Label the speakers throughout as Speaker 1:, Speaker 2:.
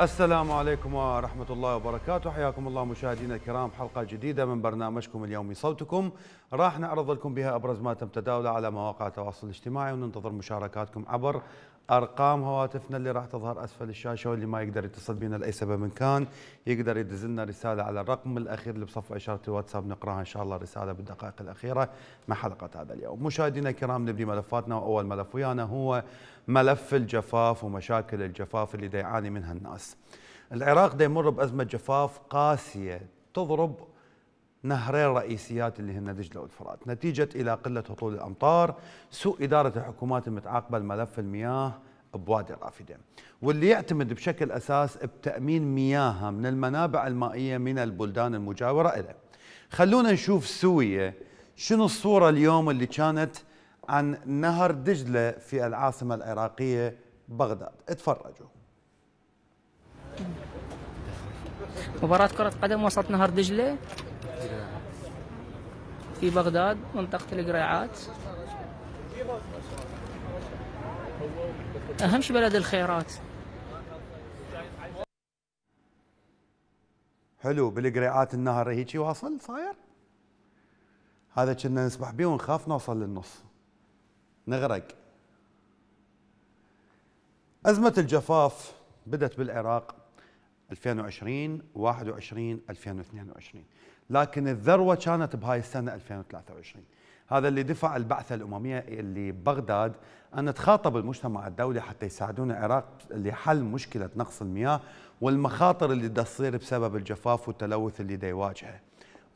Speaker 1: السلام عليكم ورحمة الله وبركاته حياكم الله مشاهدينا الكرام حلقة جديدة من برنامجكم اليومي صوتكم راح نعرض لكم بها أبرز ما تم تداوله على مواقع التواصل الاجتماعي وننتظر مشاركاتكم عبر ارقام هواتفنا اللي راح تظهر اسفل الشاشه واللي ما يقدر يتصل بنا لاي سبب من كان يقدر يدز لنا رساله على الرقم الاخير اللي بصف اشاره الواتساب نقراها ان شاء الله رساله بالدقائق الاخيره مع حلقه هذا اليوم مشاهدينا الكرام نبدي ملفاتنا واول ملف ويانا هو ملف الجفاف ومشاكل الجفاف اللي يعاني منها الناس العراق دا يمر بأزمة جفاف قاسية تضرب نهرين رئيسيات اللي هن دجلة والفرات نتيجة إلى قلة هطول الأمطار سوء إدارة الحكومات المتعاقبة لملف المياه بوادي رافدة واللي يعتمد بشكل أساس بتأمين مياهها من المنابع المائية من البلدان المجاورة له خلونا نشوف سوية شنو الصورة اليوم اللي كانت عن نهر دجلة في العاصمة العراقية بغداد اتفرجوا مباراة كرة قدم وسط نهر دجلة
Speaker 2: في بغداد منطقة القريعات أهم شيء بلد الخيرات
Speaker 1: حلو بالقريعات النهر هيجي واصل صاير هذا كنا نسبح بيه ونخاف نوصل للنص نغرق أزمة الجفاف بدأت بالعراق 2020 21 2022 لكن الذروة كانت بهاي السنة 2023 هذا اللي دفع البعثة الأممية اللي بغداد أن تخاطب المجتمع الدولي حتى يساعدون العراق لحل مشكلة نقص المياه والمخاطر اللي تصير بسبب الجفاف والتلوث اللي يواجهه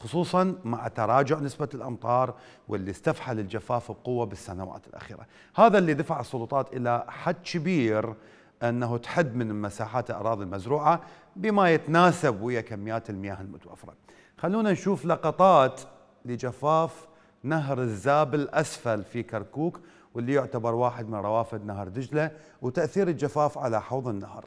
Speaker 1: خصوصا مع تراجع نسبة الأمطار واللي استفحل الجفاف بقوة بالسنوات الأخيرة هذا اللي دفع السلطات إلى حد كبير أنه تحد من مساحات الأراضي المزروعة بما يتناسب ويا كميات المياه المتوفرة خلونا نشوف لقطات لجفاف نهر الزاب الأسفل في كركوك واللي يعتبر واحد من روافد نهر دجلة وتأثير الجفاف على حوض النهر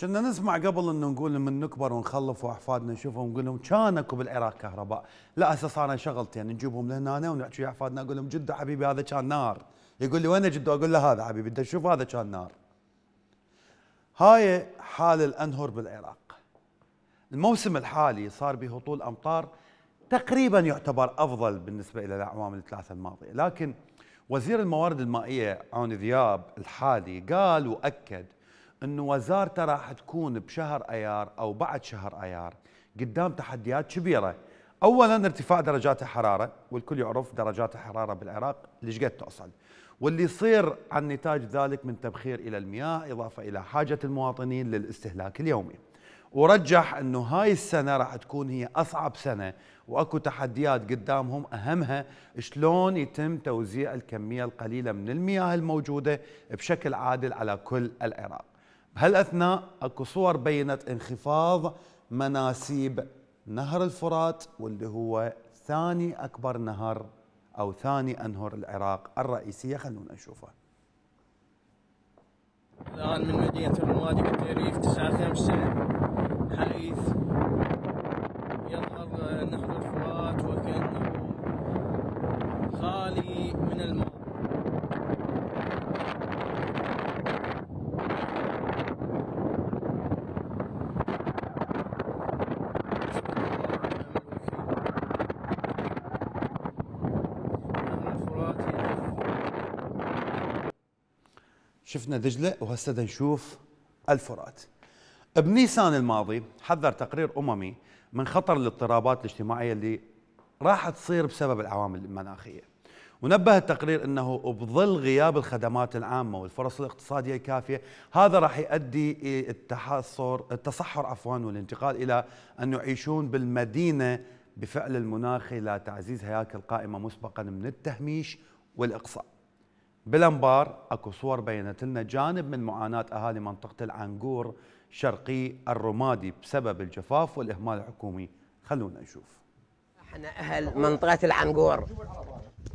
Speaker 1: كنا نسمع قبل انه نقول من نكبر ونخلف واحفادنا نشوفهم نقول لهم كان اكو بالعراق كهرباء، لا هسه صار شغلتين يعني نجيبهم لهنا ونحكي ويا احفادنا اقول لهم جده حبيبي هذا كان نار، يقول لي وين جده؟ اقول له هذا حبيبي انت شوف هذا كان نار. هاي حال الانهر بالعراق. الموسم الحالي صار بهطول امطار تقريبا يعتبر افضل بالنسبه الى الاعوام الثلاثه الماضيه، لكن وزير الموارد المائيه عون ذياب الحالي قال واكد انه وزارته راح تكون بشهر ايار او بعد شهر ايار قدام تحديات كبيره اولا ارتفاع درجات الحراره والكل يعرف درجات الحراره بالعراق ليش قد توصل واللي يصير عن نتاج ذلك من تبخير الى المياه اضافه الى حاجه المواطنين للاستهلاك اليومي ورجح انه هاي السنه راح تكون هي اصعب سنه واكو تحديات قدامهم اهمها شلون يتم توزيع الكميه القليله من المياه الموجوده بشكل عادل على كل العراق بهالاثناء اكو صور بينت انخفاض مناسيب نهر الفرات واللي هو ثاني اكبر نهر او ثاني انهر العراق الرئيسيه خلونا نشوفها
Speaker 2: الان من مدينه الرمادي بالتاريخ 9 5 حيث يظهر نهر الفرات وكانه خالي من الماء
Speaker 1: شفنا دجلة وهسه نشوف الفرات بنيسان الماضي حذر تقرير أممي من خطر الاضطرابات الاجتماعية اللي راح تصير بسبب العوامل المناخية ونبه التقرير أنه بظل غياب الخدمات العامة والفرص الاقتصادية الكافية هذا راح يؤدي التحصر التصحر عفوا والانتقال إلى أن يعيشون بالمدينة بفعل المناخ إلى تعزيز هياكل قائمة مسبقا من التهميش والإقصاء بالانبار اكو صور بينت لنا جانب من معاناه اهالي منطقه العنقور شرقي الرمادي بسبب الجفاف والاهمال الحكومي خلونا نشوف
Speaker 3: احنا اهل منطقه العنقور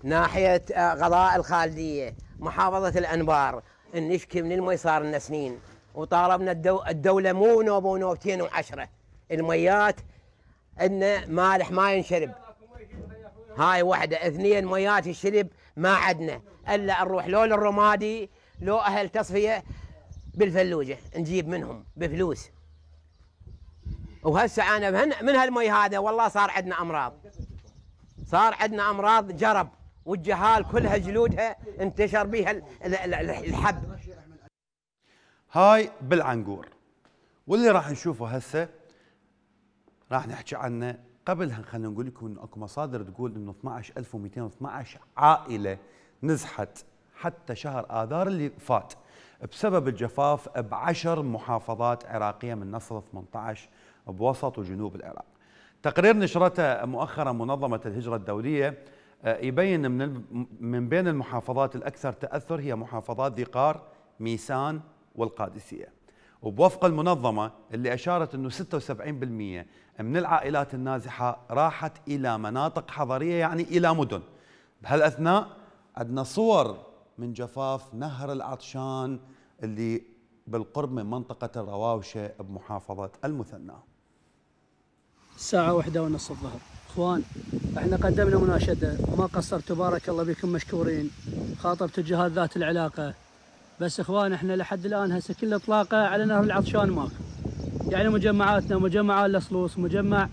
Speaker 1: ناحيه آه، غضاء الخالديه محافظه الانبار
Speaker 3: نشكي من المي صار لنا سنين وطالبنا الدو الدوله مو نوبه ونوبتين وعشره الميات ان مالح ما ينشرب هاي وحده اثنين ميات الشرب ما عدنا الا نروح لو للرمادي لو اهل تصفيه بالفلوجه نجيب منهم بفلوس وهسه انا من هالمي هذا والله صار عندنا امراض صار عندنا امراض جرب والجهال كلها جلودها انتشر بها الحب
Speaker 1: هاي بالعنقور واللي راح نشوفه هسه راح نحكي عنه قبل خلينا نقول لكم انه اكو مصادر تقول انه 12212 عائله نزحت حتى شهر آذار اللي فات بسبب الجفاف بعشر محافظات عراقية من نصر 18 بوسط وجنوب العراق تقرير نشرته مؤخرا منظمة الهجرة الدولية آه، يبين من, من بين المحافظات الأكثر تأثر هي محافظات ذقار ميسان والقادسية وبوفق المنظمة اللي أشارت أنه 76% من العائلات النازحة راحت إلى مناطق حضرية يعني إلى مدن بهالأثناء عندنا صور من جفاف نهر العطشان اللي بالقرب من منطقة الرواوشة بمحافظة المثنى
Speaker 2: الساعة واحدة ونص الظهر اخوان احنا قدمنا مناشدة وما قصرتوا بارك الله بكم مشكورين خاطبت الجهات ذات العلاقة بس اخوان احنا لحد الان هسه كل اطلاقه على نهر العطشان ماك يعني مجمعاتنا مجمع اللصلوص مجمع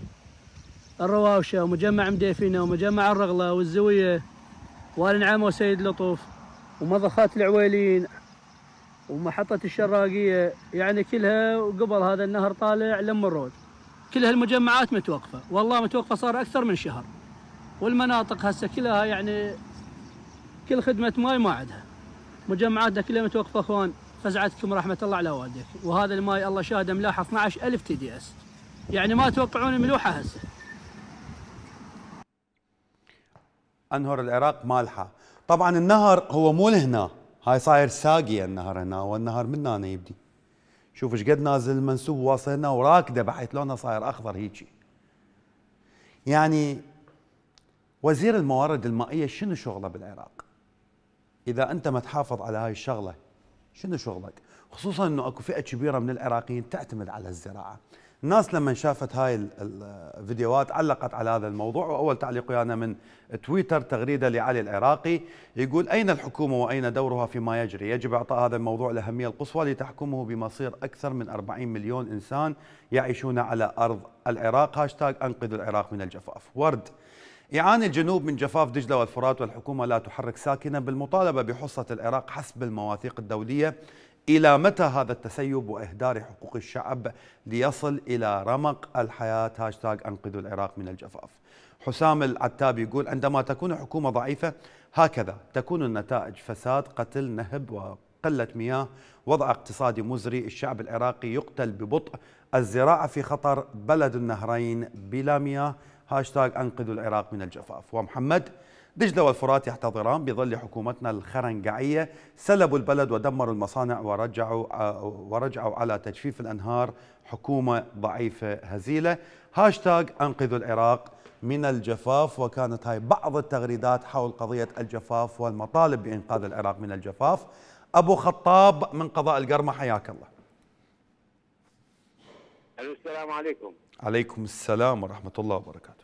Speaker 2: الرواوشه ومجمع مديفينا ومجمع الرغله والزويه والنعم وسيد لطوف ومضخات العويلين ومحطة الشراقية يعني كلها وقبل هذا النهر طالع لم الرود كل هالمجمعات متوقفة والله متوقفة صار أكثر من شهر والمناطق هسه كلها يعني كل خدمة ماي ما عندها مجمعاتنا كلها متوقفة أخوان فزعتكم رحمة الله على والدك وهذا الماي الله شاهد ملاحة 12000 تي دي اس يعني ما توقعون الملوحة هسه
Speaker 1: انهر العراق مالحه طبعا النهر هو مو لهنا هاي صاير ساقية النهر هنا والنهر من هنا يبدي شوف ايش قد نازل المنسوب واصل هنا وراكده بحيث لونه صاير اخضر هيجي يعني وزير الموارد المائيه شنو شغله بالعراق؟ اذا انت ما تحافظ على هاي الشغله شنو شغلك؟ خصوصا انه اكو فئه كبيره من العراقيين تعتمد على الزراعه، الناس لما شافت هاي الفيديوهات علقت على هذا الموضوع واول تعليق ويانا من تويتر تغريده لعلي العراقي يقول اين الحكومه واين دورها فيما يجري؟ يجب اعطاء هذا الموضوع الاهميه القصوى لتحكمه بمصير اكثر من 40 مليون انسان يعيشون على ارض العراق هاشتاج انقذ العراق من الجفاف ورد يعاني الجنوب من جفاف دجلة والفرات والحكومة لا تحرك ساكنا بالمطالبة بحصة العراق حسب المواثيق الدولية إلى متى هذا التسيب وإهدار حقوق الشعب ليصل إلى رمق الحياة هاشتاغ أنقذوا العراق من الجفاف حسام العتاب يقول عندما تكون حكومة ضعيفة هكذا تكون النتائج فساد قتل نهب وقلة مياه وضع اقتصادي مزري الشعب العراقي يقتل ببطء الزراعة في خطر بلد النهرين بلا مياه هاشتاغ أنقذوا العراق من الجفاف ومحمد دجلة والفرات يحتضران بظل حكومتنا الخرنقعية سلبوا البلد ودمروا المصانع ورجعوا, آه، ورجعوا على تجفيف الأنهار حكومة ضعيفة هزيلة هاشتاغ أنقذوا العراق من الجفاف وكانت هاي بعض التغريدات حول قضية الجفاف والمطالب بإنقاذ العراق من الجفاف أبو خطاب من قضاء القرمة حياك الله
Speaker 4: السلام عليكم
Speaker 1: عليكم السلام ورحمة الله وبركاته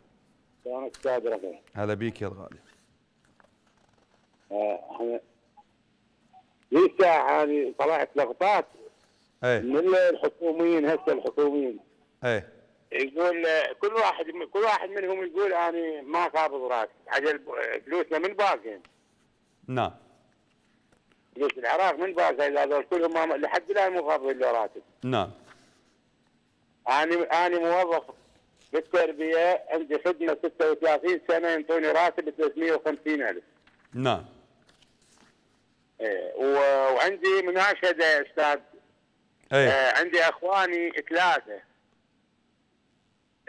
Speaker 4: السلام استاذ رحمة
Speaker 1: هلا بيك يا الغالي
Speaker 4: لسه آه، يعني طلعت لقطات ايه من الحكوميين هسه الحكوميين ايه يقول كل واحد كل واحد منهم يقول انا ما قابض راس عجل فلوسنا من باقي نعم فلوس العراق من باقي هذول كلهم لحد الان مو قابضين له راتب نعم انا انا موظف بالتربيه عندي خدمه 36 سنه ينطوني راتب 350 الف نعم إيه وعندي مناشده يا استاذ أيه. آه عندي اخواني ثلاثه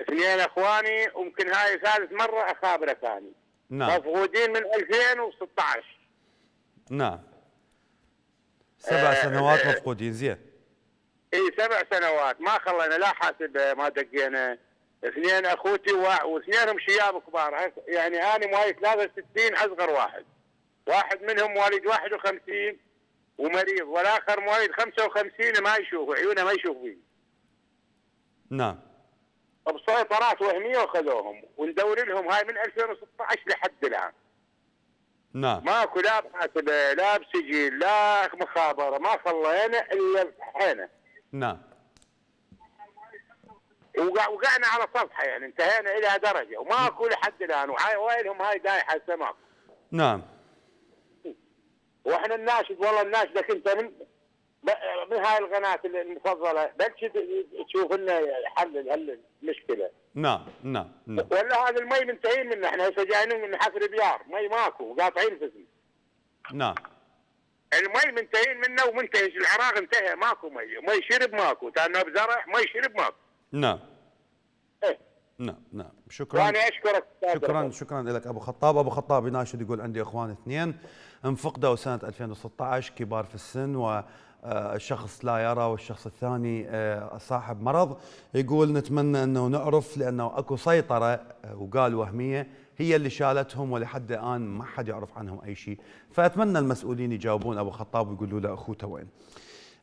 Speaker 4: اثنين اخواني ويمكن هاي ثالث مره اخابره ثاني نعم مفقودين من 2016
Speaker 1: نعم سبع آه سنوات آه، مفقودين زين
Speaker 4: اي سبع سنوات ما خلينا لا حاسب آه، ما دقينا اثنين اخوتي واثنينهم شياب كبار يعني انا مواي 63 اصغر واحد واحد منهم مواليد 51 ومريض والاخر مواليد 55 ما يشوف عيونه ما يشوف فيه نعم بسيطرات وهميه وخذوهم وندور لهم هاي من 2016 لحد الان نعم ماكو لا محاسبه لا بسجل لا مخابره ما خلينا الا بحينا نعم وقعنا على صفحه يعني انتهينا الى درجه وماكو لحد الان وهاي وايلهم هاي دايحه سماك نعم واحنا الناشد والله الناشدك انت من من هاي القناه المفضله بلش تشوف لنا حل المشكله
Speaker 5: نعم نعم نعم
Speaker 4: ولا هذا المي منتهين منه احنا هسه جايين من حفر بيار مي ماكو قاطعين فزنا نعم المي منتهين منه ومنتهي العراق انتهى ماكو مي مي شرب ماكو تانا بزرع مي شرب ماكو
Speaker 5: نعم
Speaker 1: إيه. نعم نعم شكرا وانا اشكرك شكرا شكرا لك ابو خطاب ابو خطاب يناشد يقول عندي اخوان اثنين انفقدوا سنه 2016 كبار في السن و آه، الشخص لا يرى والشخص الثاني آه، صاحب مرض يقول نتمنى انه نعرف لانه اكو سيطره آه، وقال وهميه هي اللي شالتهم ولحد الان ما حد يعرف عنهم اي شيء فاتمنى المسؤولين يجاوبون ابو خطاب ويقولوا له اخوته وين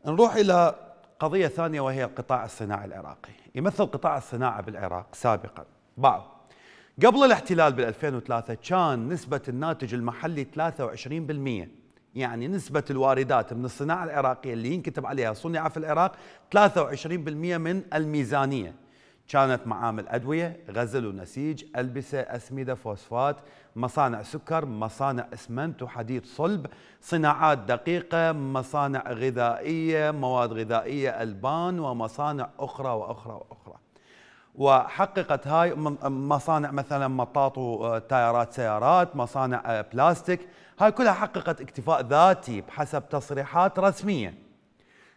Speaker 1: نروح الى قضيه ثانيه وهي القطاع الصناعي العراقي يمثل قطاع الصناعه بالعراق سابقا باعوا قبل الاحتلال بال 2003 كان نسبة الناتج المحلي 23% يعني نسبة الواردات من الصناعة العراقية اللي ينكتب عليها صنع في العراق 23% من الميزانية كانت معامل أدوية، غزل ونسيج، ألبسة، أسمدة، فوسفات، مصانع سكر، مصانع اسمنت وحديد صلب، صناعات دقيقة، مصانع غذائية، مواد غذائية، ألبان ومصانع أخرى وأخرى وأخرى. وحققت هاي مصانع مثلا مطاط وتايرات سيارات مصانع بلاستيك هاي كلها حققت اكتفاء ذاتي بحسب تصريحات رسمية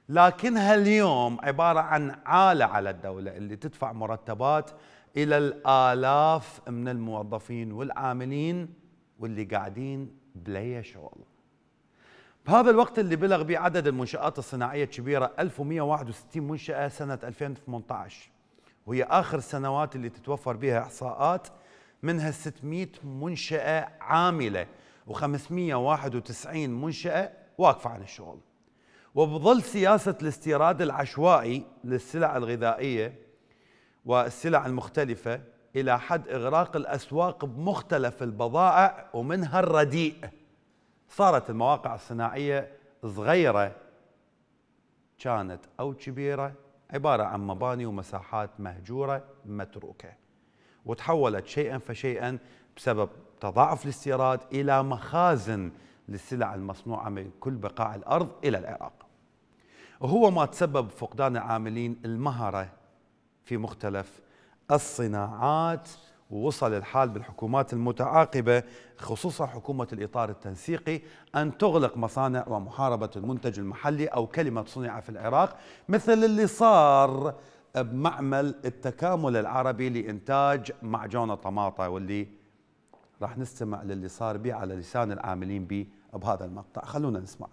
Speaker 1: لكنها اليوم عبارة عن عالة على الدولة اللي تدفع مرتبات إلى الآلاف من الموظفين والعاملين واللي قاعدين بلا شغل بهذا الوقت اللي بلغ به عدد المنشآت الصناعية الكبيرة 1161 منشأة سنة 2018 وهي اخر السنوات اللي تتوفر بها احصاءات منها 600 منشاه عامله و591 منشاه واقفه عن الشغل. وبظل سياسه الاستيراد العشوائي للسلع الغذائيه والسلع المختلفه الى حد اغراق الاسواق بمختلف البضائع ومنها الرديء. صارت المواقع الصناعيه صغيره كانت او كبيره عبارة عن مباني ومساحات مهجورة متروكة وتحولت شيئا فشيئا بسبب تضاعف الاستيراد إلى مخازن للسلع المصنوعة من كل بقاع الأرض إلى العراق وهو ما تسبب فقدان العاملين المهرة في مختلف الصناعات ووصل الحال بالحكومات المتعاقبة خصوصا حكومة الإطار التنسيقي أن تغلق مصانع ومحاربة المنتج المحلي أو كلمة صنع في العراق مثل اللي صار بمعمل التكامل العربي لإنتاج معجون الطماطة واللي راح نستمع للي صار به على لسان العاملين به بهذا المقطع خلونا نسمع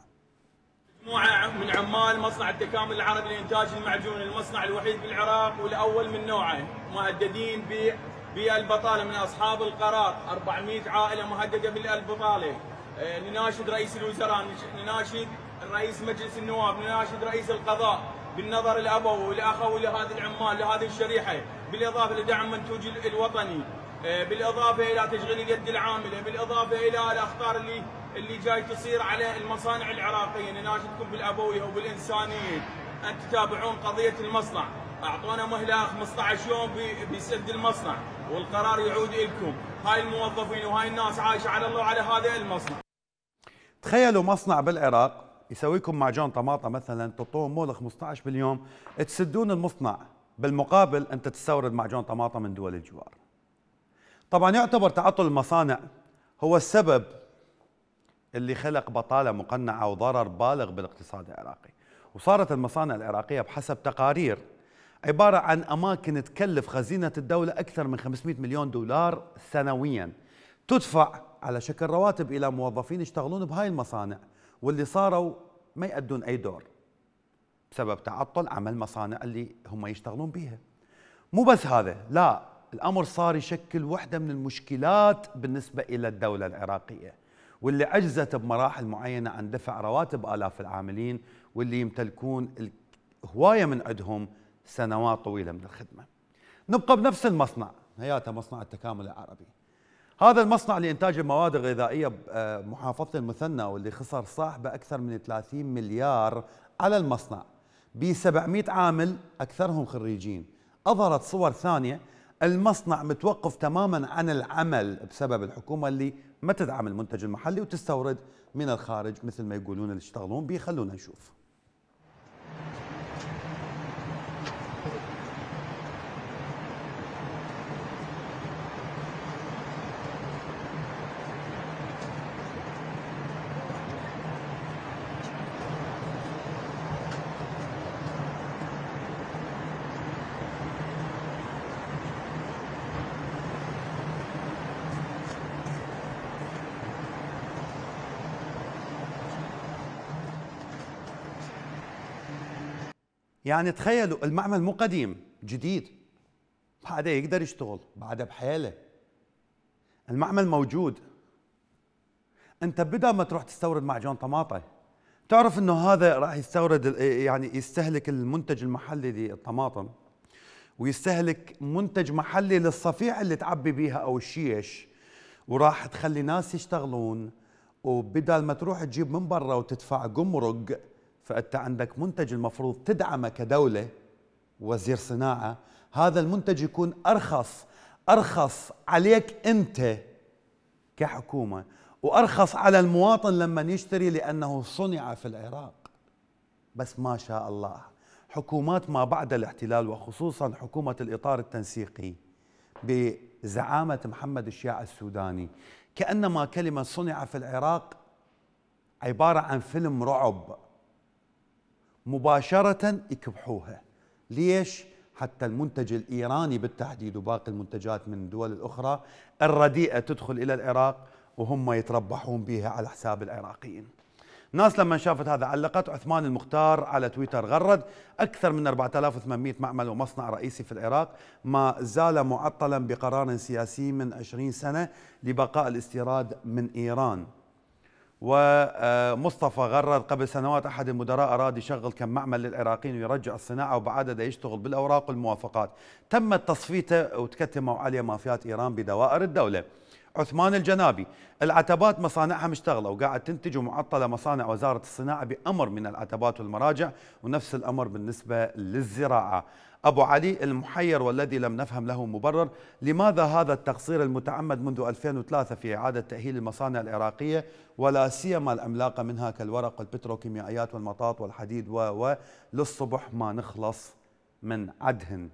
Speaker 4: مجموعه من عمال مصنع التكامل العربي لانتاج المعجون المصنع الوحيد بالعراق والاول من نوعه مهددين ب بالبطاله من اصحاب القرار 400 عائله مهدده بالبطاله آه، نناشد رئيس الوزراء نناشد رئيس مجلس النواب نناشد رئيس القضاء بالنظر الابوي والاخوي لهذه العمال لهذه الشريحه بالاضافه لدعم منتوج الوطني آه، بالاضافه الى تشغيل اليد العامله بالاضافه الى الاخطار اللي اللي جاي تصير على المصانع العراقيه نناشدكم بالابويه وبالانسانيه ان تتابعون قضيه المصنع اعطونا مهله 15 يوم بسد المصنع والقرار يعود لكم هاي الموظفين وهاي الناس عايشه على الله وعلى هذا المصنع
Speaker 1: تخيلوا مصنع بالعراق يسويكم معجون طماطم مثلا تعطوهم مول 15 باليوم تسدون المصنع بالمقابل انت تستورد معجون طماطم من دول الجوار طبعا يعتبر تعطل المصانع هو السبب اللي خلق بطاله مقنعه وضرر بالغ بالاقتصاد العراقي وصارت المصانع العراقيه بحسب تقارير عبارة عن أماكن تكلف خزينة الدولة أكثر من 500 مليون دولار سنويا تدفع على شكل رواتب إلى موظفين يشتغلون بهاي المصانع واللي صاروا ما يأدون أي دور بسبب تعطل عمل مصانع اللي هم يشتغلون بيها مو بس هذا لا الأمر صار يشكل وحدة من المشكلات بالنسبة إلى الدولة العراقية واللي عجزت بمراحل معينة عن دفع رواتب آلاف العاملين واللي يمتلكون هواية من عندهم سنوات طويلة من الخدمة نبقى بنفس المصنع هياته مصنع التكامل العربي هذا المصنع لإنتاج المواد الغذائية بمحافظة آه، المثنى واللي خسر صاحبه أكثر من 30 مليار على المصنع ب 700 عامل أكثرهم خريجين أظهرت صور ثانية المصنع متوقف تماما عن العمل بسبب الحكومة اللي ما تدعم المنتج المحلي وتستورد من الخارج مثل ما يقولون اللي يشتغلون بيخلونا خلونا نشوف يعني تخيلوا المعمل مو قديم جديد ما يقدر يشتغل بعده بحاله المعمل موجود انت بدل ما تروح تستورد معجون طماطه تعرف انه هذا راح يستورد إيه، يعني يستهلك المنتج المحلي للطماطم ويستهلك منتج محلي للصفيحه اللي تعبي بيها او الشيش وراح تخلي ناس يشتغلون وبدل ما تروح تجيب من برا وتدفع جمرك فأنت عندك منتج المفروض تدعمه كدولة وزير صناعة هذا المنتج يكون أرخص أرخص عليك أنت كحكومة وأرخص على المواطن لما يشتري لأنه صنع في العراق بس ما شاء الله حكومات ما بعد الاحتلال وخصوصا حكومة الإطار التنسيقي بزعامة محمد الشياع السوداني كأنما كلمة صنع في العراق عبارة عن فيلم رعب مباشرة يكبحوها ليش؟ حتى المنتج الإيراني بالتحديد وباقي المنتجات من الدول الأخرى الرديئة تدخل إلى العراق وهم يتربحون بها على حساب العراقيين ناس لما شافت هذا علقت عثمان المختار على تويتر غرد أكثر من 4800 معمل ومصنع رئيسي في العراق ما زال معطلا بقرار سياسي من 20 سنة لبقاء الاستيراد من إيران ومصطفى غرد قبل سنوات أحد المدراء أراد يشغل كم معمل للعراقيين ويرجع الصناعة وبعدها يشتغل بالأوراق والموافقات تم تصفيته وتكتموا عليه مافيات إيران بدوائر الدولة عثمان الجنابي العتبات مصانعها مشتغلة وقاعد تنتج ومعطلة مصانع وزارة الصناعة بأمر من العتبات والمراجع ونفس الأمر بالنسبة للزراعة أبو علي المحير والذي لم نفهم له مبرر لماذا هذا التقصير المتعمد منذ 2003 في إعادة تأهيل المصانع العراقية ولا سيما العملاقة منها كالورق والبتروكيماويات والمطاط والحديد و للصبح ما نخلص من عدهن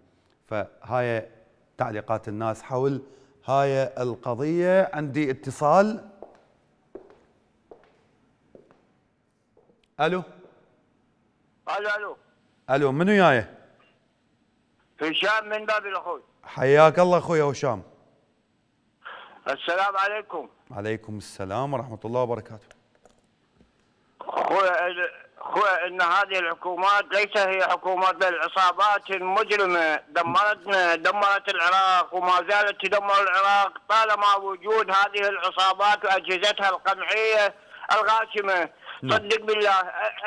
Speaker 1: فهاي تعليقات الناس حول هاي القضية عندي اتصال ألو ألو ألو ألو منو جايه؟
Speaker 4: هشام من باب
Speaker 3: الاخوي
Speaker 1: حياك الله اخوي هشام
Speaker 3: السلام عليكم
Speaker 1: عليكم السلام ورحمه الله وبركاته
Speaker 3: اخوي اخوي ان هذه الحكومات ليس هي حكومات بل عصابات مجرمه دمرتنا دمرت العراق وما زالت تدمر العراق طالما وجود هذه العصابات واجهزتها القمعيه الغاشمه نعم. صدق بالله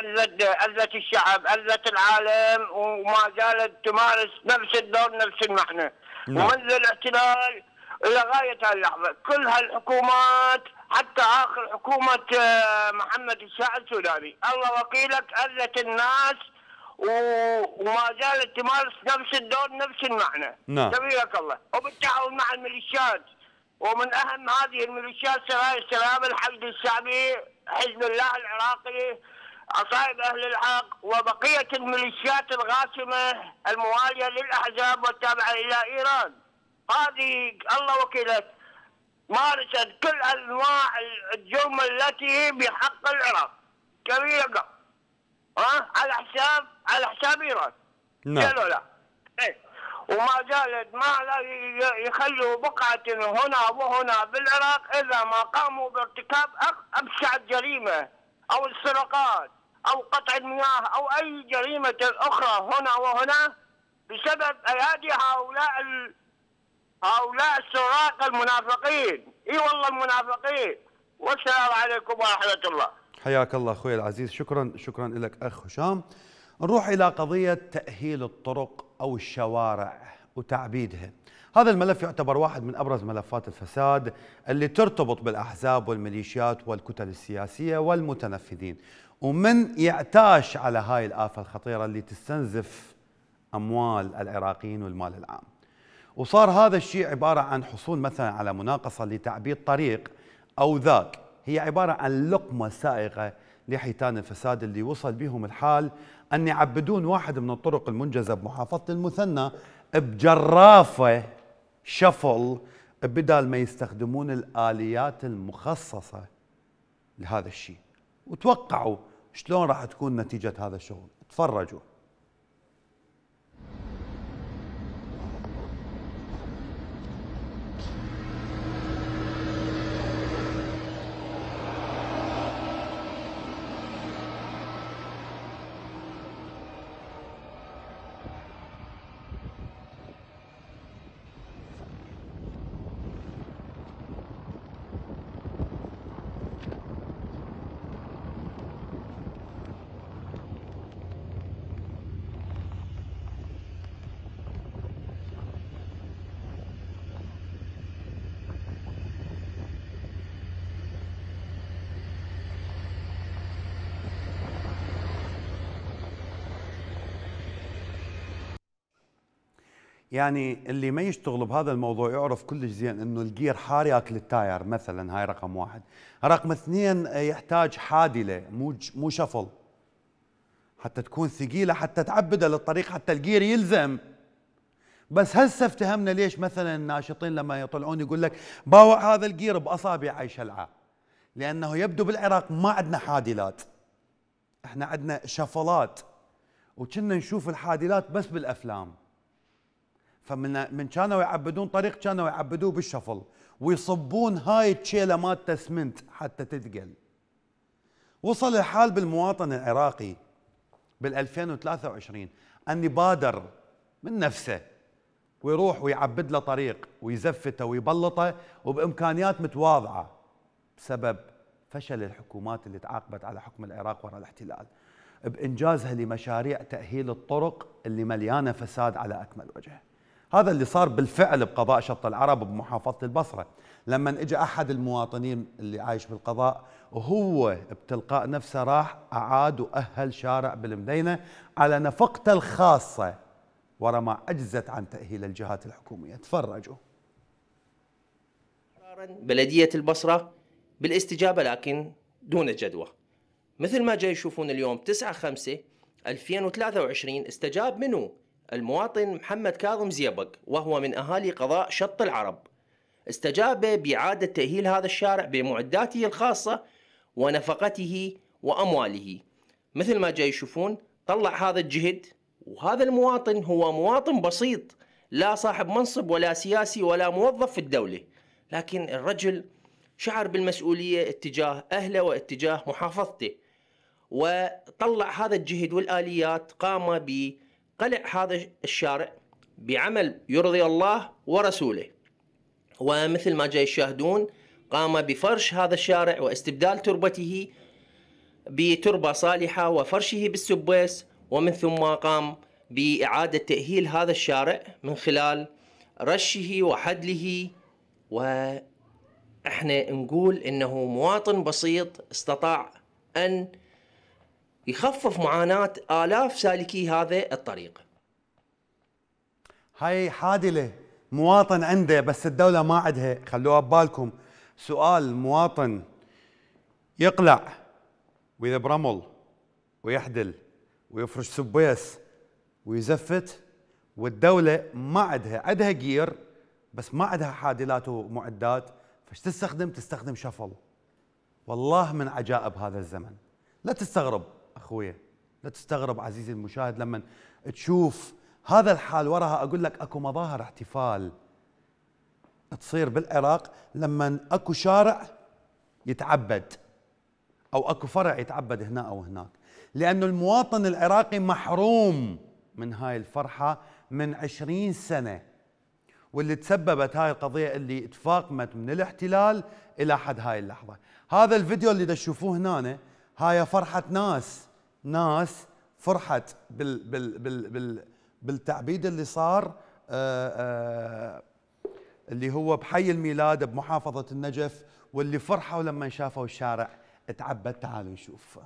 Speaker 3: اذت اذت الشعب اذت العالم وما زالت تمارس نفس الدور نفس المحنه نعم. ومنذ الاحتلال لغايه هاللحظه كل هالحكومات حتى اخر حكومه آه، محمد الشاعر السوداني الله وكيلك اذت الناس وما زالت تمارس نفس الدور نفس المعنى نعم سبيلك الله وبالتعاون مع الميليشيات ومن اهم هذه الميليشيات سرايا السلام الحشد الشعبي حزب الله العراقي عصائب أهل الحق وبقية الميليشيات الغاشمة الموالية للأحزاب والتابعة إلى إيران هذه الله وكيلت مارست كل أنواع الجرم التي بحق العراق كبيرة ها على حساب على حساب إيران نعم لا لا إيه؟ وما زالت ما يخلوا بقعة هنا وهنا بالعراق إذا ما قاموا بارتكاب أبشع الجريمة أو السرقات أو قطع المياه أو أي جريمة أخرى هنا وهنا بسبب أيادي هؤلاء هؤلاء السراق المنافقين إي والله المنافقين والسلام عليكم ورحمة الله
Speaker 1: حياك الله أخوي العزيز شكرا شكرا لك أخ هشام نروح إلى قضية تأهيل الطرق أو الشوارع وتعبيدها هذا الملف يعتبر واحد من أبرز ملفات الفساد اللي ترتبط بالأحزاب والميليشيات والكتل السياسية والمتنفذين ومن يعتاش على هاي الآفة الخطيرة اللي تستنزف أموال العراقيين والمال العام وصار هذا الشيء عبارة عن حصول مثلا على مناقصة لتعبيد طريق أو ذاك هي عبارة عن لقمة سائغة لحيتان الفساد اللي وصل بهم الحال أن يعبدون واحد من الطرق المنجزة بمحافظة المثنى بجرافة شفل بدال ما يستخدمون الآليات المخصصة لهذا الشيء وتوقعوا شلون راح تكون نتيجة هذا الشغل تفرجوا يعني اللي ما يشتغل بهذا الموضوع يعرف كلش زين انه الجير حار ياكل التاير مثلا هاي رقم واحد رقم اثنين آه، يحتاج حادله مو مو شفل حتى تكون ثقيله حتى تعبده للطريق حتى الجير يلزم بس هسه افتهمنا ليش مثلا الناشطين لما يطلعون يقول لك باوع هذا الجير باصابعي شلعه لانه يبدو بالعراق ما عندنا حادلات احنا عندنا شفلات وكنا نشوف الحادلات بس بالافلام فمن من كانوا يعبدون طريق كانوا يعبدوه بالشفل ويصبون هاي التشيله مالته اسمنت حتى تثقل وصل الحال بالمواطن العراقي بال 2023 ان يبادر من نفسه ويروح ويعبد له طريق ويزفته ويبلطه وبامكانيات متواضعه بسبب فشل الحكومات اللي تعاقبت على حكم العراق وراء الاحتلال بانجازها لمشاريع تاهيل الطرق اللي مليانه فساد على اكمل وجه. هذا اللي صار بالفعل بقضاء شط العرب بمحافظة البصرة لما اجى أحد المواطنين اللي عايش بالقضاء وهو بتلقاء نفسه راح أعاد وأهل شارع بالمدينة على نفقته الخاصة ورا ما أجزت عن تأهيل الجهات الحكومية تفرجوا
Speaker 2: بلدية البصرة بالاستجابة لكن دون جدوى مثل ما جاي يشوفون اليوم 9 5 2023 استجاب منه المواطن محمد كاظم زيبق وهو من أهالي قضاء شط العرب استجاب بإعادة تأهيل هذا الشارع بمعداته الخاصة ونفقته وأمواله مثل ما جاي يشوفون طلع هذا الجهد وهذا المواطن هو مواطن بسيط لا صاحب منصب ولا سياسي ولا موظف في الدولة لكن الرجل شعر بالمسؤولية اتجاه أهله واتجاه محافظته وطلع هذا الجهد والآليات قام ب قلع هذا الشارع بعمل يرضي الله ورسوله ومثل ما جاي يشاهدون قام بفرش هذا الشارع واستبدال تربته بتربة صالحة وفرشه بالسبيس ومن ثم قام بإعادة تأهيل هذا الشارع من خلال رشه وحدله وإحنا نقول إنه مواطن بسيط استطاع أن يخفف معاناه الاف سالكي هذا الطريق.
Speaker 1: هاي حادله مواطن عنده بس الدوله ما عندها خلوها ببالكم سؤال مواطن يقلع وإذا برمل ويحدل ويفرش سبيس ويزفت والدولة ما عندها عندها جير بس ما عندها حادلات ومعدات فش تستخدم تستخدم شفل والله من عجائب هذا الزمن لا تستغرب اخويا لا تستغرب عزيزي المشاهد لما تشوف هذا الحال وراها اقول لك اكو مظاهر احتفال تصير بالعراق لما اكو شارع يتعبد او اكو فرع يتعبد هنا او هناك لانه المواطن العراقي محروم من هاي الفرحه من عشرين سنه واللي تسببت هاي القضيه اللي تفاقمت من الاحتلال الى حد هاي اللحظه هذا الفيديو اللي تشوفوه هنا هاي فرحة ناس ناس فرحت بال بال بال بال بالتعبيد اللي صار آه، آه، اللي هو بحي الميلاد بمحافظة النجف واللي فرحوا لما شافوا الشارع اتعبت تعالوا نشوف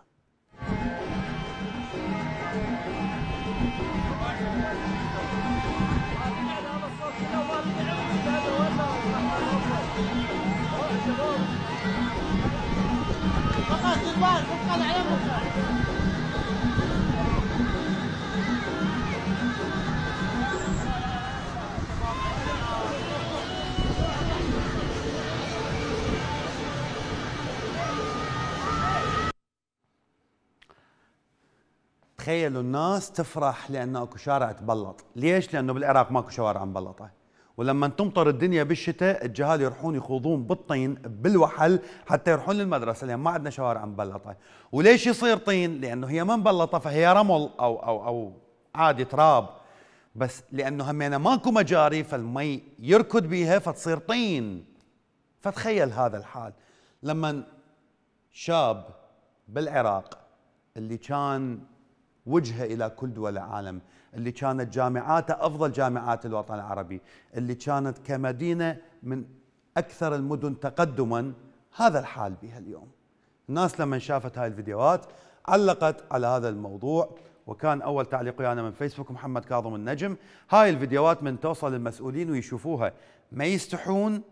Speaker 1: تخيلوا الناس تفرح لانه اكو شارع تبلط، ليش؟ لانه بالعراق ماكو شوارع مبلطه. ولما تمطر الدنيا بالشتاء الجهال يروحون يخوضون بالطين بالوحل حتى يروحون للمدرسه لان ما عندنا شوارع مبلطه وليش يصير طين لانه هي ما مبلطه فهي رمل او او او عادي تراب بس لانه همينه ماكو مجاري فالمي يركض بيها فتصير طين فتخيل هذا الحال لما شاب بالعراق اللي كان وجهه الى كل دول العالم اللي كانت جامعاتها افضل جامعات الوطن العربي اللي كانت كمدينه من اكثر المدن تقدما هذا الحال بها اليوم الناس لما شافت هاي الفيديوهات علقت على هذا الموضوع وكان اول تعليق أنا يعني من فيسبوك محمد كاظم النجم هاي الفيديوهات من توصل المسؤولين ويشوفوها ما يستحون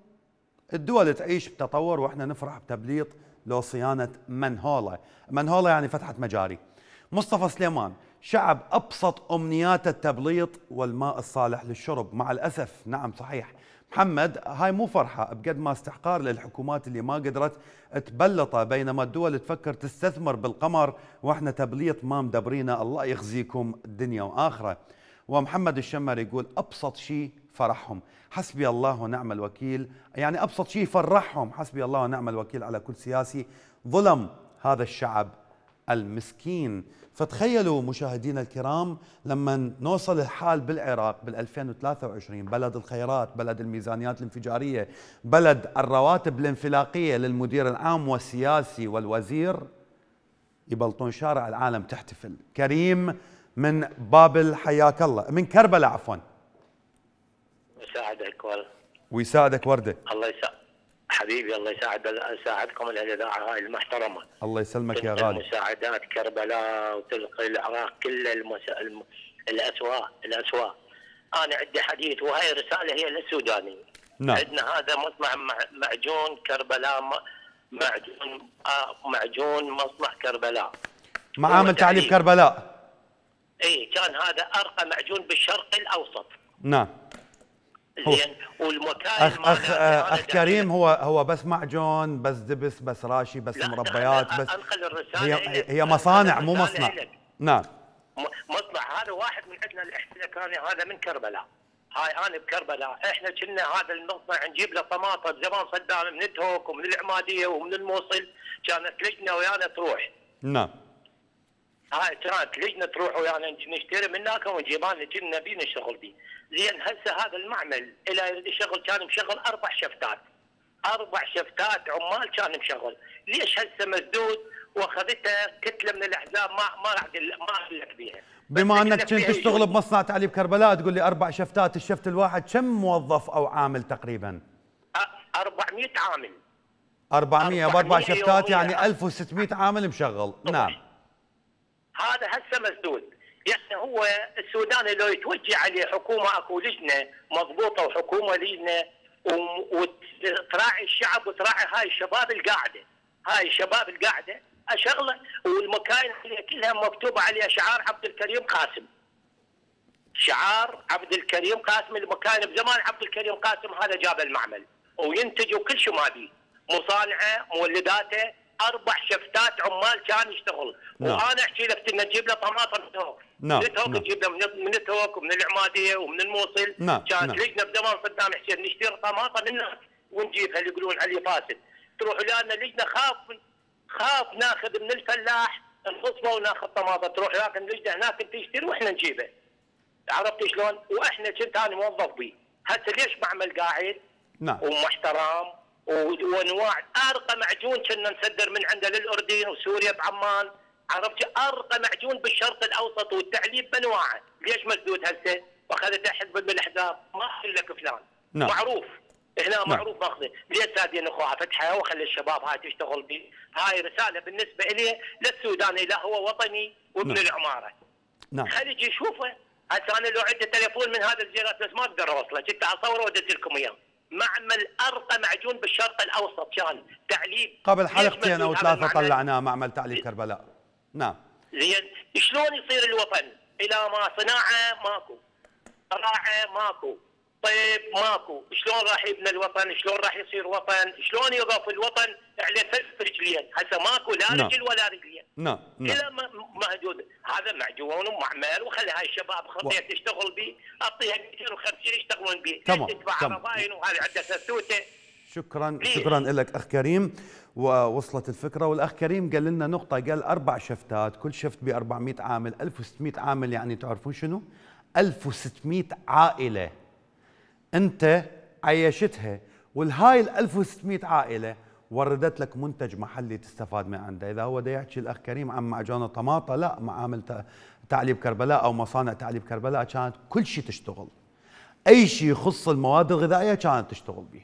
Speaker 1: الدول تعيش بتطور واحنا نفرح بتبليط لو صيانه منهوله منهوله يعني فتحه مجاري مصطفى سليمان شعب أبسط أمنياته التبليط والماء الصالح للشرب مع الأسف نعم صحيح محمد هاي مو فرحة بقد ما استحقار للحكومات اللي ما قدرت تبلطه بينما الدول تفكر تستثمر بالقمر واحنا تبليط ما مدبرينا الله يخزيكم دنيا وآخرة ومحمد الشمر يقول أبسط شيء فرحهم حسبي الله ونعم الوكيل يعني أبسط شيء فرحهم حسبي الله ونعم الوكيل على كل سياسي ظلم هذا الشعب المسكين فتخيلوا مشاهدينا الكرام لما نوصل الحال بالعراق بال2023 بلد الخيرات بلد الميزانيات الانفجارية بلد الرواتب الانفلاقية للمدير العام والسياسي والوزير يبلطون شارع العالم تحتفل كريم من بابل حياك الله من كربلاء عفوا
Speaker 3: يساعدك ورده
Speaker 1: ويساعدك ورده
Speaker 3: الله يساعدك حبيبي الله يساعد يساعدكم الاذاعه هاي المحترمه
Speaker 1: الله يسلمك يا غالي
Speaker 3: مساعدات كربلاء وتلقي العراق كل المس... الم... الاسواق الاسواق انا عندي حديث وهي رساله هي للسودانيين نعم عندنا هذا مصنع معجون كربلاء معجون آه، معجون مصنع كربلاء
Speaker 1: معامل تعليف كربلاء
Speaker 3: اي كان هذا ارقى معجون بالشرق الاوسط
Speaker 1: نعم أخ أخ, أخ كريم هو هو بس معجون بس دبس بس راشي بس مربيات بس انقل الرساله هي, هي مصانع مو مصنع نعم
Speaker 3: مصنع هذا واحد من عندنا الاحتكاري يعني هذا من كربلاء هاي انا بكربلاء احنا كنا هذا المصنع نجيب له طماطم زمان صدام من التوك ومن العماديه ومن الموصل كانت لجنه ويانا تروح نعم هاي كانت لجنه تروح يعني نشتري من هناك ونجيبها كنا نبي نشتغل بيه زين هسه هذا المعمل الى شغل كان مشغل اربع شفتات اربع شفتات عمال كان مشغل ليش هسه مسدود واخذتها كتله من الاحزاب ما ما راح ما لك بيها بما انك كنت تشتغل
Speaker 1: بمصنع تعليم كربلاء تقول لي اربع شفتات الشفت الواحد كم موظف او عامل تقريبا؟
Speaker 3: 400 عامل
Speaker 1: 400 باربع شفتات يعني 1600 عامل مشغل نعم
Speaker 3: هذا هسه مسدود يعني هو السودان لو يتوجه عليه حكومه اكو لجنه مضبوطه وحكومه لجنه وتراعي الشعب وتراعي هاي الشباب القاعده هاي الشباب القاعده اشغله والمكاين كلها مكتوب عليها شعار عبد الكريم قاسم شعار عبد الكريم قاسم المكاين بزمان عبد الكريم قاسم هذا جاب المعمل وينتج وكل شيء ما بيه مصانعه مولداته اربع شفتات عمال كان يشتغل نعم. وانا احكي لك كنا نجيب له طماطم من توك نعم. من توك نجيب نعم. له من التوك ومن العماديه ومن الموصل نعم. كانت نعم. لجنه بدمام صدام حسين نشتري طماطم هناك ونجيبها اللي يقولون علي فاسد تروح لنا لجنه خاف خاف ناخذ من الفلاح الخصبه وناخذ طماطم تروح لكن لجنه هناك تشتري واحنا نجيبه عرفت شلون؟ واحنا كنت انا موظف بي هسه ليش بعمل قاعد؟ نعم ومحترم وانواع ارقى معجون كنا نصدر من عنده للاردن وسوريا بعمان عرفت ارقى معجون بالشرق الاوسط والتعليم بانواعه ليش مسدود هسه؟ واخذتها حزب من الاحزاب ما اقول لك فلان نعم. معروف هنا نعم. معروف ماخذه ليش سادين اخوها فتحه وخلي الشباب هاي تشتغل بي هاي رساله بالنسبه لي للسوداني لا هو وطني وابن نعم. العماره نعم خلي يشوفه هسه انا لو عندي تليفون من هذا الجهاز بس ما اقدر اوصله كنت اصوره وادز لكم اياه معمل ارقى معجون بالشرق الاوسط كان تعليب قبل حلقتين او ثلاثه
Speaker 1: طلعناه معمل تعليب كربلاء نعم
Speaker 3: زين شلون يصير الوطن الى ما صناعه ماكو زراعه ماكو طيب ماكو شلون راح يبنى الوطن شلون راح يصير وطن شلون يضاف الوطن على ثلاث رجلين هسه ماكو لا نعم. رجل ولا رجلين
Speaker 5: نعم كلها نعم.
Speaker 3: مهدود هذا معجون ومعمل وخلي هاي الشباب خطيه تشتغل به اعطيها 250 يشتغلون به تمام تدفع رباين وهذه عندها سوته
Speaker 1: شكرا إيه؟ شكرا لك اخ كريم ووصلت الفكره والاخ كريم قال لنا نقطه قال اربع شفتات كل شفت ب 400 عامل 1600 عامل يعني تعرفون شنو 1600 عائله انت عيشتها والهاي ال 1600 عائله وردت لك منتج محلي تستفاد من عنده اذا هو بده يحكي الاخ كريم عن معجون الطماطه لا معامل تعليب كربلاء او مصانع تعليب كربلاء كانت كل شيء تشتغل اي شيء يخص المواد الغذائيه كانت تشتغل به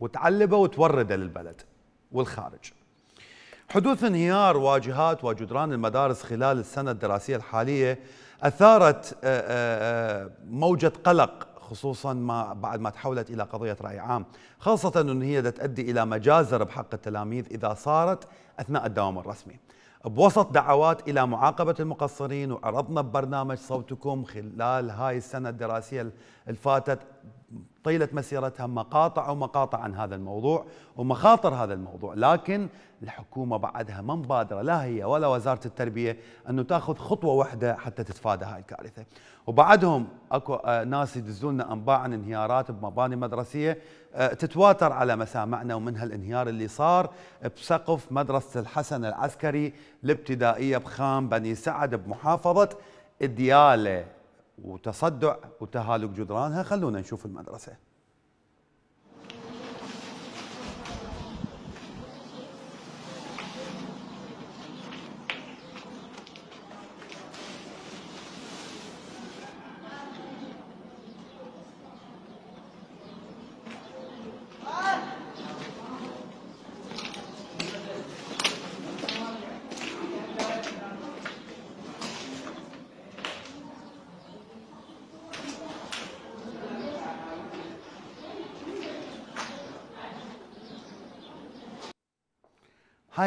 Speaker 1: وتعلبه وتورده للبلد والخارج حدوث انهيار واجهات وجدران المدارس خلال السنه الدراسيه الحاليه اثارت آه، آه، آه، موجه قلق خصوصا ما بعد ما تحولت إلى قضية رأي عام خاصة أن هي تؤدي إلى مجازر بحق التلاميذ إذا صارت أثناء الدوام الرسمي بوسط دعوات إلى معاقبة المقصرين وعرضنا ببرنامج صوتكم خلال هاي السنة الدراسية الفاتت طيلة مسيرتها مقاطع ومقاطع عن هذا الموضوع ومخاطر هذا الموضوع لكن الحكومة بعدها ما مبادرة لا هي ولا وزارة التربية أنه تأخذ خطوة واحدة حتى تتفادى هاي الكارثة وبعدهم أكو آه، ناس يدزون أنباء عن انهيارات بمباني مدرسية آه، تتواتر على مسامعنا ومنها الانهيار اللي صار بسقف مدرسة الحسن العسكري الابتدائية بخام بني سعد بمحافظة الديالة وتصدع وتهالك جدرانها خلونا نشوف المدرسه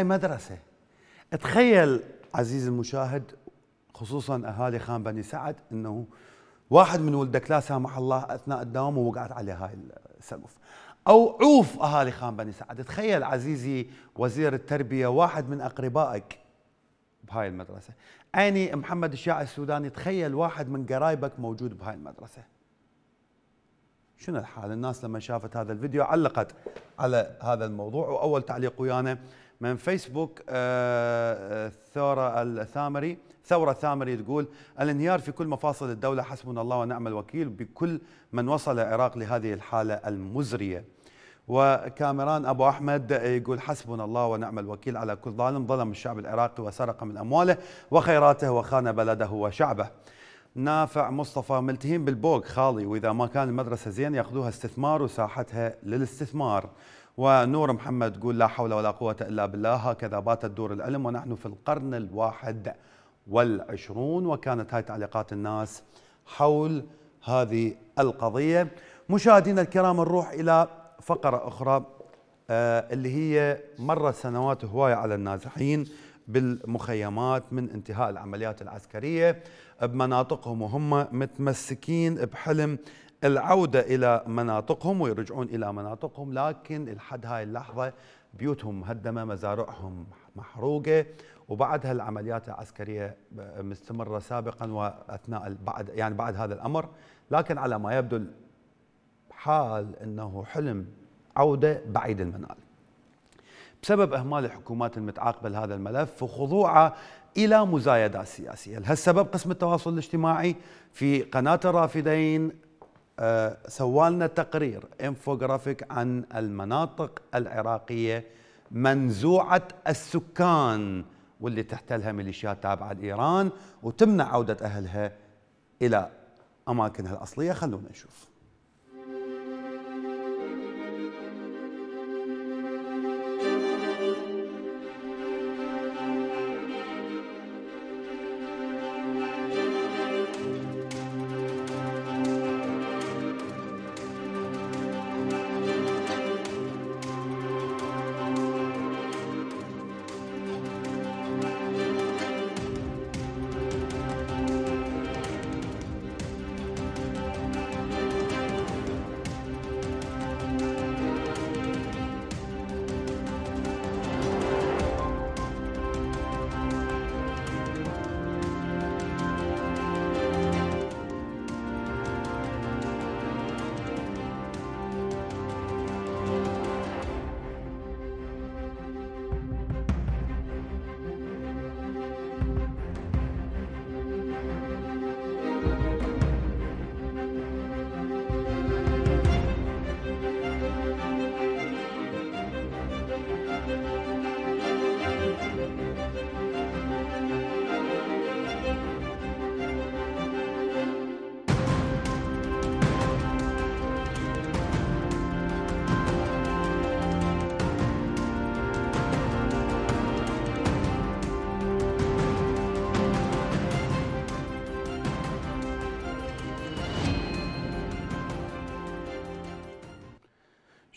Speaker 1: هاي مدرسة تخيل عزيزي المشاهد خصوصا أهالي خان بني سعد أنه واحد من ولدك لا سامح الله أثناء الدوام ووقعت عليه هاي السقف أو عوف أهالي خان بني سعد تخيل عزيزي وزير التربية واحد من أقربائك بهاي المدرسة عيني محمد الشاعر السوداني تخيل واحد من قرايبك موجود بهاي المدرسة شنو الحال الناس لما شافت هذا الفيديو علقت على هذا الموضوع وأول تعليق ويانا من فيسبوك آه، آه، ثورة الثامري ثورة ثامري تقول الانهيار في كل مفاصل الدولة حسبنا الله ونعم الوكيل بكل من وصل العراق لهذه الحالة المزرية وكاميران أبو أحمد يقول حسبنا الله ونعم الوكيل على كل ظالم ظلم الشعب العراقي وسرق من أمواله وخيراته وخان بلده وشعبه نافع مصطفى ملتهين بالبوق خالي وإذا ما كان المدرسة زين يأخذوها استثمار وساحتها للاستثمار ونور محمد تقول لا حول ولا قوة إلا بالله هكذا باتت دور العلم ونحن في القرن الواحد والعشرون وكانت هاي تعليقات الناس حول هذه القضية مشاهدينا الكرام نروح إلى فقرة أخرى آه، اللي هي مرة سنوات هواية على النازحين بالمخيمات من انتهاء العمليات العسكرية بمناطقهم وهم متمسكين بحلم العودة إلى مناطقهم ويرجعون إلى مناطقهم لكن لحد هاي اللحظة بيوتهم مهدمة مزارعهم محروقة وبعدها العمليات العسكرية مستمرة سابقا وأثناء بعد يعني بعد هذا الأمر لكن على ما يبدو حال أنه حلم عودة بعيد المنال بسبب إهمال الحكومات المتعاقبة لهذا الملف وخضوعه إلى مزايدات سياسية لهالسبب قسم التواصل الاجتماعي في قناة الرافدين آه، سوالنا تقرير انفوغرافيك عن المناطق العراقية منزوعة السكان واللي تحتلها ميليشيات تابعة لإيران وتمنع عودة أهلها إلى أماكنها الأصلية خلونا نشوف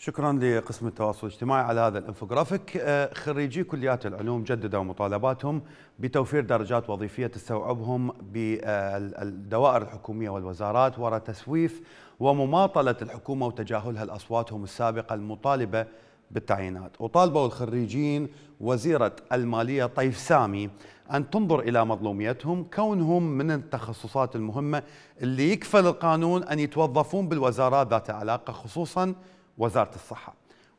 Speaker 1: شكرا لقسم التواصل الاجتماعي على هذا الانفوغرافيك آه، خريجي كليات العلوم جددوا مطالباتهم بتوفير درجات وظيفيه تستوعبهم بالدوائر الحكوميه والوزارات وراء تسويف ومماطله الحكومه وتجاهلها لاصواتهم السابقه المطالبه بالتعيينات وطالبوا الخريجين وزيرة المالية طيف سامي أن تنظر إلى مظلوميتهم كونهم من التخصصات المهمة اللي يكفل القانون أن يتوظفون بالوزارات ذات علاقة خصوصاً وزاره الصحه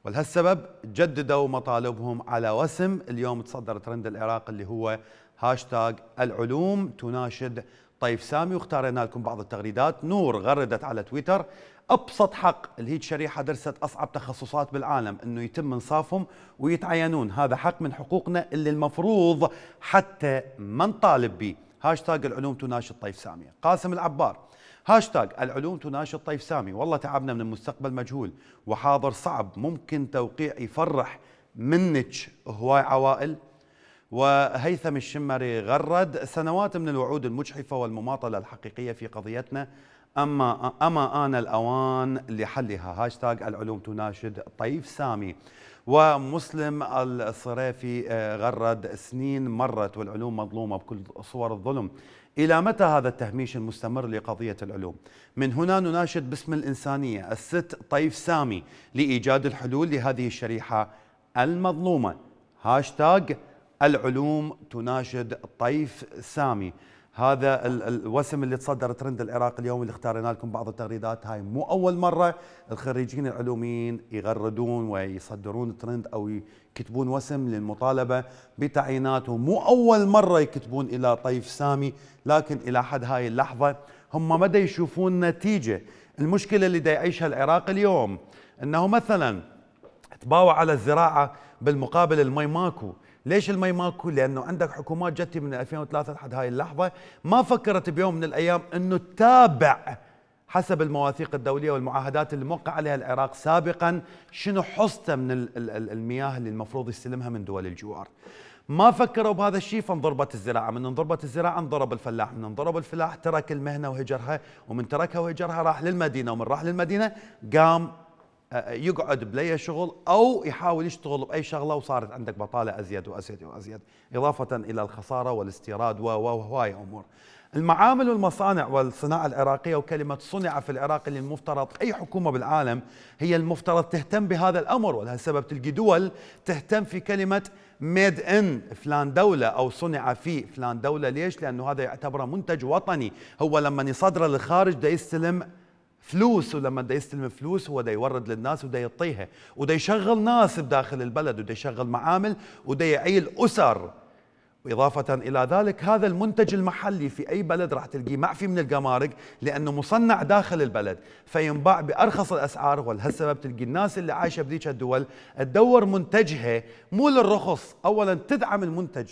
Speaker 1: ولهالسبب جددوا مطالبهم على وسم اليوم تصدر ترند العراق اللي هو هاشتاج العلوم تناشد طيف سامي واختارينا لكم بعض التغريدات نور غردت على تويتر ابسط حق اللي هي شريحه درست اصعب تخصصات بالعالم انه يتم انصافهم ويتعينون هذا حق من حقوقنا اللي المفروض حتى ما نطالب به هاشتاج العلوم تناشد طيف سامي قاسم العبار هاشتاج العلوم تناشد طيف سامي والله تعبنا من المستقبل مجهول وحاضر صعب ممكن توقيع يفرح منك هواي عوائل وهيثم الشمري غرد سنوات من الوعود المجحفة والمماطلة الحقيقية في قضيتنا أما, أما آن الأوان لحلها هاشتاج العلوم تناشد طيف سامي ومسلم الصريفي آه، غرد سنين مرت والعلوم مظلومة بكل صور الظلم إلى متى هذا التهميش المستمر لقضية العلوم؟ من هنا نناشد باسم الإنسانية الست طيف سامي لإيجاد الحلول لهذه الشريحة المظلومة هاشتاغ العلوم تناشد طيف سامي هذا الوسم اللي تصدر ترند العراق اليوم اللي اختارنا لكم بعض التغريدات هاي مو اول مره الخريجين العلوميين يغردون ويصدرون ترند او يكتبون وسم للمطالبه بتعيينات ومو اول مره يكتبون الى طيف سامي لكن الى حد هاي اللحظه هم ما يشوفون نتيجه المشكله اللي دا يعيشها العراق اليوم انه مثلا تباوع على الزراعه بالمقابل المي ماكو ليش المي ماكو؟ لانه عندك حكومات جت من 2003 لحد هاي اللحظه ما فكرت بيوم من الايام انه تتابع حسب المواثيق الدوليه والمعاهدات اللي موقع عليها العراق سابقا شنو حصته من المياه اللي المفروض يستلمها من دول الجوار. ما فكروا بهذا الشيء فانضربت الزراعه، من انضربت الزراعه انضرب الفلاح، من انضرب الفلاح ترك المهنه وهجرها، ومن تركها وهجرها راح للمدينه، ومن راح للمدينه قام يقعد بلاي شغل او يحاول يشتغل باي شغله وصارت عندك بطاله ازيد وازيد وازيد اضافه الى الخساره والاستيراد وهواي امور المعامل والمصانع والصناعة العراقية وكلمة صنع في العراق اللي المفترض أي حكومة بالعالم هي المفترض تهتم بهذا الأمر ولهذا السبب تلقي دول تهتم في كلمة ميد ان فلان دولة أو صنع في فلان دولة ليش؟ لأنه هذا يعتبر منتج وطني هو لما يصدره للخارج ده يستلم فلوس ولما بده يستلم فلوس هو بده يورد للناس وده يعطيها وده يشغل ناس بداخل البلد وده يشغل معامل وده يعيل أسر وإضافة إلى ذلك هذا المنتج المحلي في أي بلد راح تلقيه معفي من الجمارك لأنه مصنع داخل البلد فينباع بأرخص الأسعار ولهالسبب تلقي الناس اللي عايشة بذيك الدول تدور منتجها مو للرخص أولا تدعم المنتج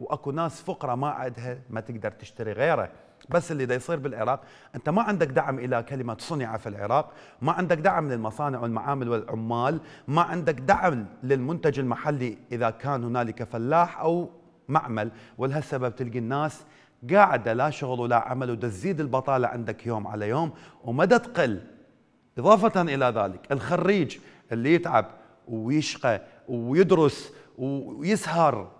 Speaker 1: وأكو ناس فقرة ما عندها ما تقدر تشتري غيره بس اللي دا يصير بالعراق انت ما عندك دعم الى كلمه صنع في العراق ما عندك دعم للمصانع والمعامل والعمال ما عندك دعم للمنتج المحلي اذا كان هنالك فلاح او معمل ولهالسبب تلقي الناس قاعدة لا شغل ولا عمل وتزيد البطالة عندك يوم على يوم ومدى تقل إضافة إلى ذلك الخريج اللي يتعب ويشقى ويدرس ويسهر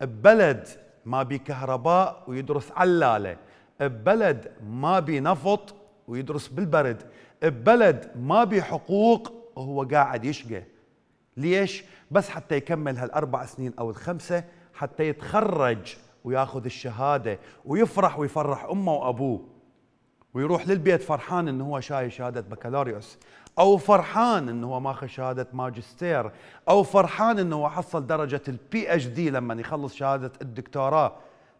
Speaker 1: ببلد ما بكهرباء كهرباء ويدرس علالة ببلد ما بي نفط ويدرس بالبرد ببلد ما بي حقوق وهو قاعد يشقى ليش؟ بس حتى يكمل هالأربع سنين أو الخمسة حتى يتخرج وياخذ الشهادة ويفرح ويفرح أمه وأبوه ويروح للبيت فرحان انه هو شايل شهاده بكالوريوس او فرحان انه هو ماخذ شهاده ماجستير او فرحان انه هو حصل درجه البي اتش دي لما يخلص شهاده الدكتوراه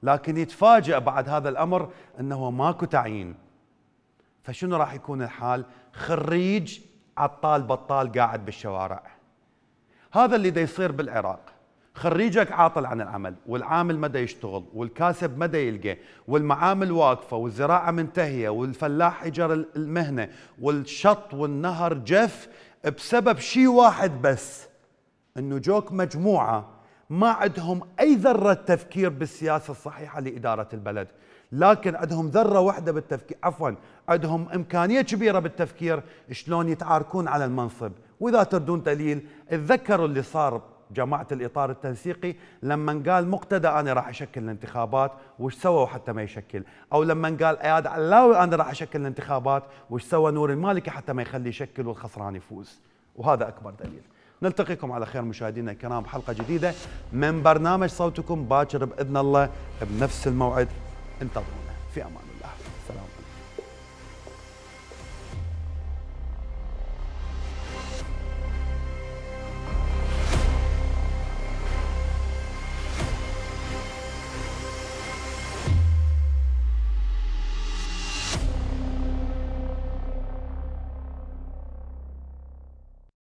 Speaker 1: لكن يتفاجئ بعد هذا الامر انه ماكو تعيين فشنو راح يكون الحال خريج عطال بطال قاعد بالشوارع هذا اللي دا يصير بالعراق خريجك عاطل عن العمل والعامل مدى يشتغل والكاسب مدى يلقى والمعامل واقفة والزراعة منتهية والفلاح إجر المهنة والشط والنهر جف بسبب شيء واحد بس أنه جوك مجموعة ما عندهم اي ذره تفكير بالسياسه الصحيحه لاداره البلد لكن عندهم ذره واحده بالتفكير عفوا عندهم امكانيه كبيره بالتفكير شلون يتعاركون على المنصب واذا تردون دليل تذكروا اللي صار جماعه الاطار التنسيقي لما قال مقتدى انا راح اشكل الانتخابات وش سووا حتى ما يشكل او لما قال اياد علاوي انا راح اشكل الانتخابات وش سوى نور المالكي حتى ما يخلي يشكل والخسران يفوز وهذا اكبر دليل نلتقيكم على خير مشاهدينا الكرام بحلقه جديده من برنامج صوتكم باكر باذن الله بنفس الموعد انتظرونا في امان